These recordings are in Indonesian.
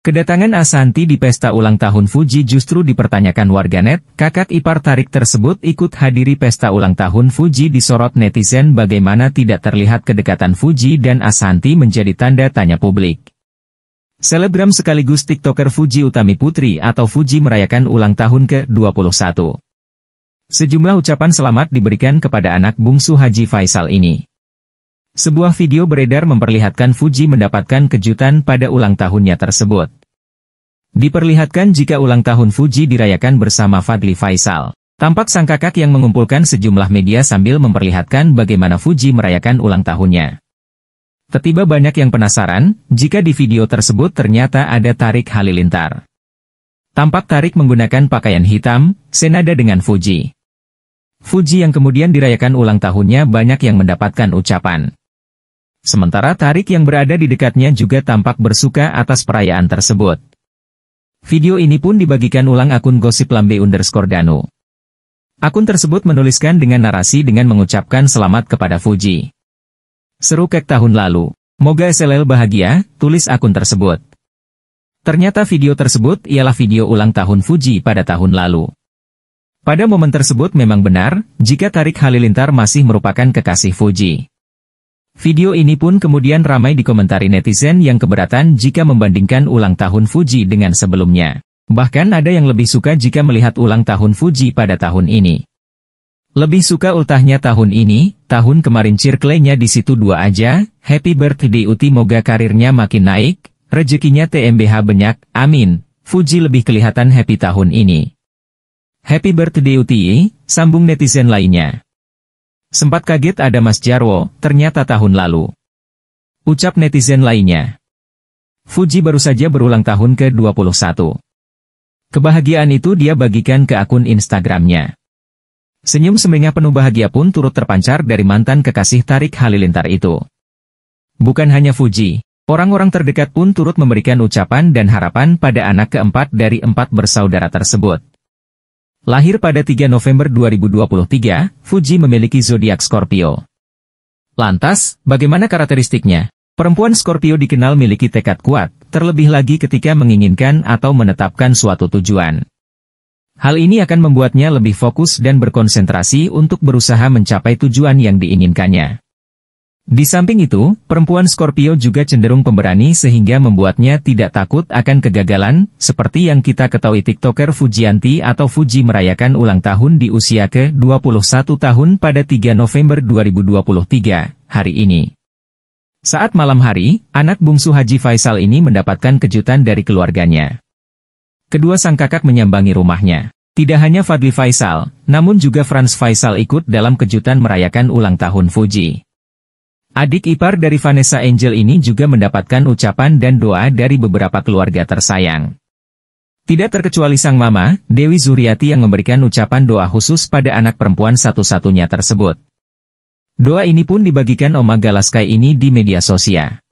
Kedatangan Asanti di pesta ulang tahun Fuji justru dipertanyakan warganet, kakak ipar Tarik tersebut ikut hadiri pesta ulang tahun Fuji disorot netizen bagaimana tidak terlihat kedekatan Fuji dan Asanti menjadi tanda tanya publik. Selebgram sekaligus tiktoker Fuji Utami Putri atau Fuji merayakan ulang tahun ke-21. Sejumlah ucapan selamat diberikan kepada anak bungsu Haji Faisal ini. Sebuah video beredar memperlihatkan Fuji mendapatkan kejutan pada ulang tahunnya tersebut. Diperlihatkan jika ulang tahun Fuji dirayakan bersama Fadli Faisal. Tampak sang kakak yang mengumpulkan sejumlah media sambil memperlihatkan bagaimana Fuji merayakan ulang tahunnya. Tetiba banyak yang penasaran, jika di video tersebut ternyata ada Tarik Halilintar. Tampak Tarik menggunakan pakaian hitam, senada dengan Fuji. Fuji yang kemudian dirayakan ulang tahunnya banyak yang mendapatkan ucapan. Sementara Tarik yang berada di dekatnya juga tampak bersuka atas perayaan tersebut. Video ini pun dibagikan ulang akun gosip lambe underscore Danu. Akun tersebut menuliskan dengan narasi dengan mengucapkan selamat kepada Fuji. Seru kek tahun lalu. Moga SLL bahagia, tulis akun tersebut. Ternyata video tersebut ialah video ulang tahun Fuji pada tahun lalu. Pada momen tersebut memang benar, jika Tarik Halilintar masih merupakan kekasih Fuji. Video ini pun kemudian ramai dikomentari netizen yang keberatan jika membandingkan ulang tahun Fuji dengan sebelumnya. Bahkan ada yang lebih suka jika melihat ulang tahun Fuji pada tahun ini. Lebih suka ultahnya tahun ini, tahun kemarin cirklenya di situ dua aja, happy birthday Uti moga karirnya makin naik, rezekinya TMBH banyak, amin. Fuji lebih kelihatan happy tahun ini. Happy birthday Uti, sambung netizen lainnya. Sempat kaget ada Mas Jarwo, ternyata tahun lalu. Ucap netizen lainnya. Fuji baru saja berulang tahun ke-21. Kebahagiaan itu dia bagikan ke akun Instagramnya. Senyum semengah penuh bahagia pun turut terpancar dari mantan kekasih Tarik Halilintar itu. Bukan hanya Fuji, orang-orang terdekat pun turut memberikan ucapan dan harapan pada anak keempat dari empat bersaudara tersebut. Lahir pada 3 November 2023, Fuji memiliki zodiak Scorpio. Lantas, bagaimana karakteristiknya? Perempuan Scorpio dikenal memiliki tekad kuat, terlebih lagi ketika menginginkan atau menetapkan suatu tujuan. Hal ini akan membuatnya lebih fokus dan berkonsentrasi untuk berusaha mencapai tujuan yang diinginkannya. Di samping itu, perempuan Scorpio juga cenderung pemberani sehingga membuatnya tidak takut akan kegagalan, seperti yang kita ketahui TikToker Fujianti atau Fuji merayakan ulang tahun di usia ke-21 tahun pada 3 November 2023, hari ini. Saat malam hari, anak bungsu Haji Faisal ini mendapatkan kejutan dari keluarganya. Kedua sang kakak menyambangi rumahnya. Tidak hanya Fadli Faisal, namun juga Franz Faisal ikut dalam kejutan merayakan ulang tahun Fuji. Adik ipar dari Vanessa Angel ini juga mendapatkan ucapan dan doa dari beberapa keluarga tersayang. Tidak terkecuali sang mama, Dewi Zuriati yang memberikan ucapan doa khusus pada anak perempuan satu-satunya tersebut. Doa ini pun dibagikan Oma Galaskai ini di media sosial.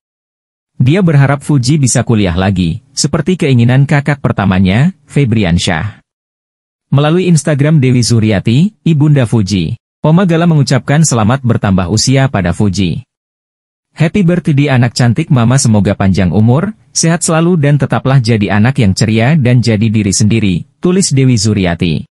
Dia berharap Fuji bisa kuliah lagi, seperti keinginan kakak pertamanya, Febrian Syah. Melalui Instagram Dewi Zuriati, Ibunda Fuji, Oma Gala mengucapkan selamat bertambah usia pada Fuji. Happy birthday anak cantik mama semoga panjang umur, sehat selalu dan tetaplah jadi anak yang ceria dan jadi diri sendiri, tulis Dewi Zuriati.